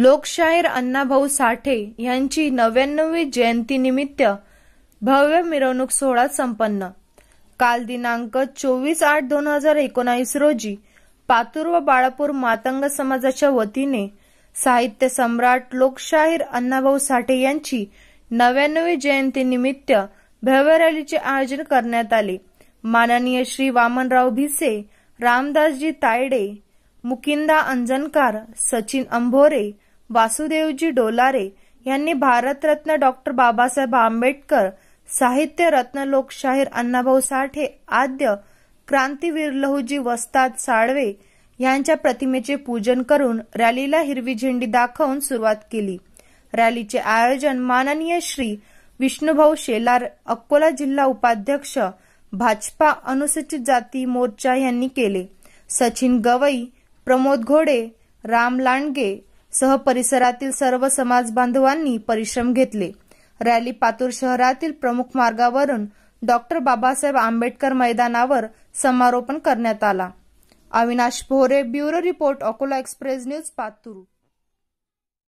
लोकशाहीर अण्णाभाऊ साठे यांची नव्याण्णवी जयंतीनिमित्त भव्य मिरवणूक सोहळा संपन्न काल दिनांक चोवीस आठ दोन हजार एकोणावीस रोजी पातूर व बाळापूर मातंग समाजाच्या वतीने साहित्य सम्राट लोकशाहीर अण्णाभाऊ साठे यांची नव्याण्णवी जयंतीनिमित्त भव्य रॅलीचे आयोजन करण्यात आले माननीय श्री वामनराव भिसे रामदासजी तायडे मुकिंदा अंजनकार सचिन अंभोरे वासुदेवजी डोलारे यांनी भारतरत्न डॉक्टर बाबासाहेब आंबेडकर साहित्य रत्न लोकशाहीर अण्णाभाऊ साठे आद्य क्रांतीवीर लहुजी वस्ताद साळवे यांच्या प्रतिमेचे पूजन करून रॅलीला हिरवी झेंडी दाखवून सुरुवात केली रॅलीचे आयोजन माननीय श्री विष्णूभाऊ शेलार अकोला जिल्हा उपाध्यक्ष भाजपा अनुसूचित जाती मोर्चा यांनी केले सचिन गवई प्रमोद घोडे राम लांडगे सह परिसरातील सर्व समाज बांधवांनी परिश्रम घेतले रॅली पातूर शहरातील प्रमुख मार्गावरून डॉक्टर बाबासाहेब आंबेडकर मैदानावर समारोपण करण्यात आला Avinash Bhore bureau report Akola express news Patur